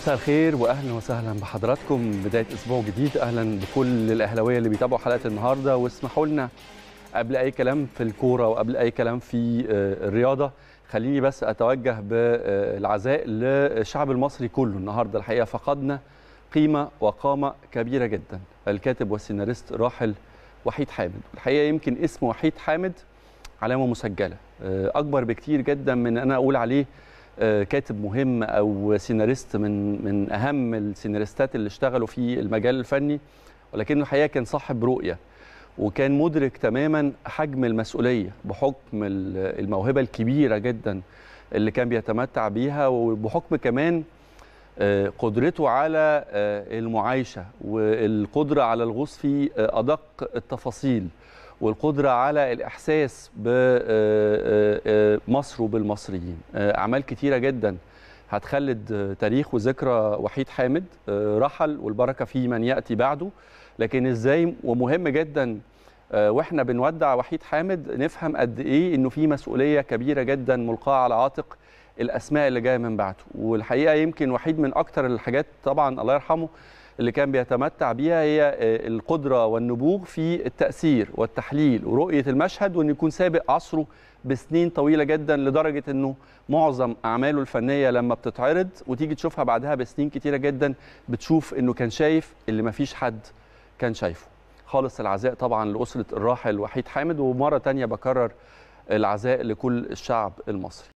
مساء الخير واهلا وسهلا بحضراتكم بدايه اسبوع جديد اهلا بكل الاهلاويه اللي بيتابعوا حلقه النهارده واسمحوا لنا قبل اي كلام في الكوره وقبل اي كلام في آه، الرياضه خليني بس اتوجه بالعزاء للشعب المصري كله النهارده الحقيقه فقدنا قيمه وقامه كبيره جدا الكاتب والسيناريست راحل وحيد حامد الحقيقه يمكن اسم وحيد حامد علامه مسجله آه، اكبر بكتير جدا من ان انا اقول عليه آه، كاتب مهم او سيناريست من من اهم السيناريستات اللي اشتغلوا في المجال الفني ولكنه الحقيقه كان صاحب رؤيه وكان مدرك تماما حجم المسؤوليه بحكم الموهبه الكبيره جدا اللي كان بيتمتع بيها وبحكم كمان آه، قدرته على آه، المعايشة والقدرة على الغوص في آه، أدق التفاصيل والقدرة على الإحساس بمصر وبالمصريين أعمال كتيرة جدا هتخلد تاريخ وذكرى وحيد حامد رحل والبركة في من يأتي بعده لكن إزاي ومهم جدا واحنا بنودع وحيد حامد نفهم قد ايه انه في مسؤوليه كبيره جدا ملقاه على عاتق الاسماء اللي جايه من بعده والحقيقه يمكن وحيد من اكتر الحاجات طبعا الله يرحمه اللي كان بيتمتع بيها هي آه، القدره والنبوغ في التاثير والتحليل ورؤيه المشهد وانه يكون سابق عصره بسنين طويله جدا لدرجه انه معظم اعماله الفنيه لما بتتعرض وتيجي تشوفها بعدها بسنين كتيره جدا بتشوف انه كان شايف اللي ما فيش حد كان شايفه خالص العزاء طبعا لاسره الراحل وحيد حامد ومره تانية بكرر العزاء لكل الشعب المصري